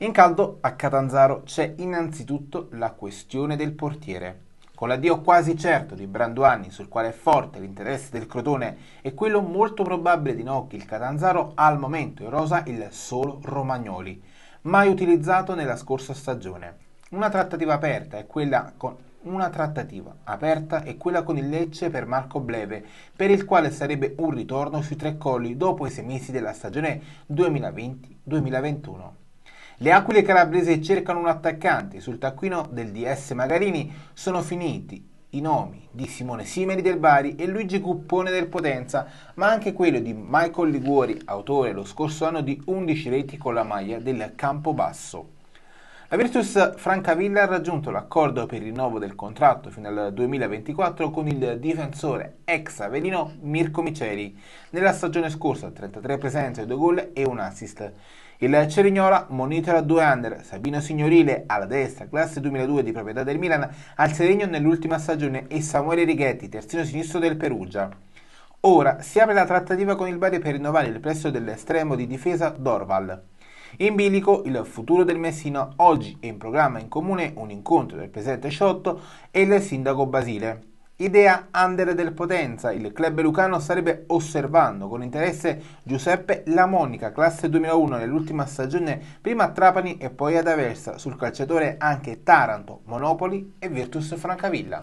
In caldo a Catanzaro c'è innanzitutto la questione del portiere. Con l'addio quasi certo di Branduani, sul quale è forte l'interesse del Crotone, e quello molto probabile di Nocchi, il Catanzaro al momento è rosa il solo Romagnoli, mai utilizzato nella scorsa stagione. Una trattativa aperta è quella con una trattativa aperta è quella con il Lecce per Marco Bleve, per il quale sarebbe un ritorno sui tre colli dopo i sei mesi della stagione 2020-2021. Le Aquile calabrese cercano un attaccante. Sul taccuino del DS Magarini sono finiti i nomi di Simone Simeri del Bari e Luigi Cuppone del Potenza, ma anche quello di Michael Liguori, autore lo scorso anno di 11 reti con la maglia del Campobasso. La Virtus Francavilla ha raggiunto l'accordo per il rinnovo del contratto fino al 2024 con il difensore ex Avelino Mirko Miceli. Nella stagione scorsa 33 presenze, 2 gol e un assist. Il Cerignola monitora due under, Sabino Signorile alla destra, classe 2002 di proprietà del Milan, al Serenio nell'ultima stagione e Samuele Righetti, terzino sinistro del Perugia. Ora si apre la trattativa con il Bari per rinnovare il prezzo dell'estremo di difesa Dorval. In bilico il futuro del Messina, oggi è in programma in comune un incontro del presidente Sciotto e il sindaco Basile. Idea under del Potenza, il club lucano starebbe osservando con interesse Giuseppe Lamonica, classe 2001 nell'ultima stagione prima a Trapani e poi ad Aversa, sul calciatore anche Taranto, Monopoli e Virtus Francavilla.